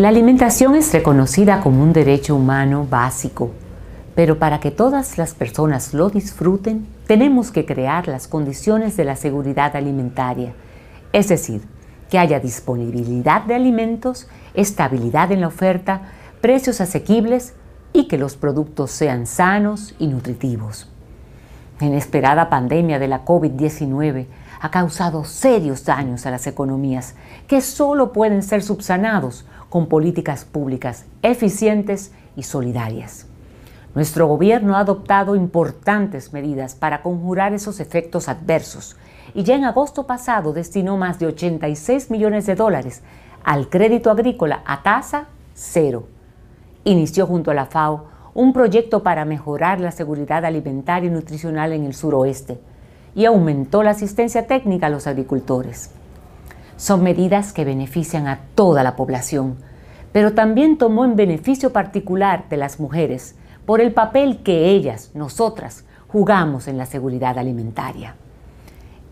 La alimentación es reconocida como un derecho humano básico, pero para que todas las personas lo disfruten, tenemos que crear las condiciones de la seguridad alimentaria, es decir, que haya disponibilidad de alimentos, estabilidad en la oferta, precios asequibles y que los productos sean sanos y nutritivos. La inesperada pandemia de la COVID-19 ha causado serios daños a las economías que solo pueden ser subsanados con políticas públicas eficientes y solidarias. Nuestro gobierno ha adoptado importantes medidas para conjurar esos efectos adversos y ya en agosto pasado destinó más de 86 millones de dólares al crédito agrícola a tasa cero. Inició junto a la FAO un proyecto para mejorar la seguridad alimentaria y nutricional en el suroeste y aumentó la asistencia técnica a los agricultores. Son medidas que benefician a toda la población, pero también tomó en beneficio particular de las mujeres por el papel que ellas, nosotras, jugamos en la seguridad alimentaria.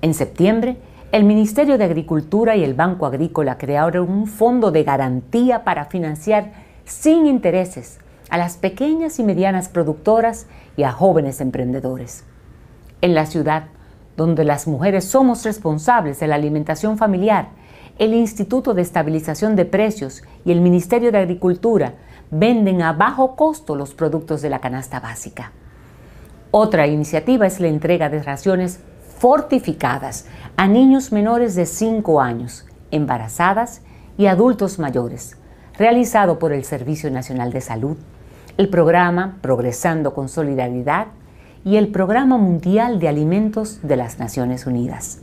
En septiembre, el Ministerio de Agricultura y el Banco Agrícola crearon un fondo de garantía para financiar sin intereses a las pequeñas y medianas productoras y a jóvenes emprendedores. En la ciudad, donde las mujeres somos responsables de la alimentación familiar, el Instituto de Estabilización de Precios y el Ministerio de Agricultura venden a bajo costo los productos de la canasta básica. Otra iniciativa es la entrega de raciones fortificadas a niños menores de 5 años, embarazadas y adultos mayores, realizado por el Servicio Nacional de Salud, el programa Progresando con Solidaridad y el Programa Mundial de Alimentos de las Naciones Unidas.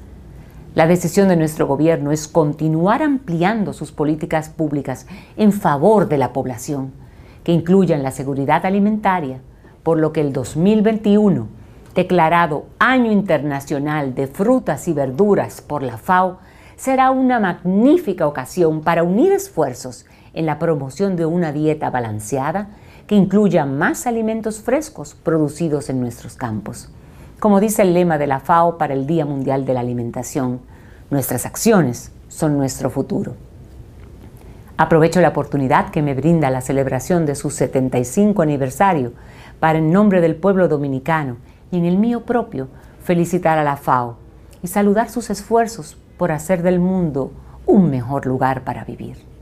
La decisión de nuestro gobierno es continuar ampliando sus políticas públicas en favor de la población, que incluyan la seguridad alimentaria, por lo que el 2021, declarado Año Internacional de Frutas y Verduras por la FAO, será una magnífica ocasión para unir esfuerzos en la promoción de una dieta balanceada que incluya más alimentos frescos producidos en nuestros campos como dice el lema de la FAO para el Día Mundial de la Alimentación, nuestras acciones son nuestro futuro. Aprovecho la oportunidad que me brinda la celebración de su 75 aniversario para en nombre del pueblo dominicano y en el mío propio felicitar a la FAO y saludar sus esfuerzos por hacer del mundo un mejor lugar para vivir.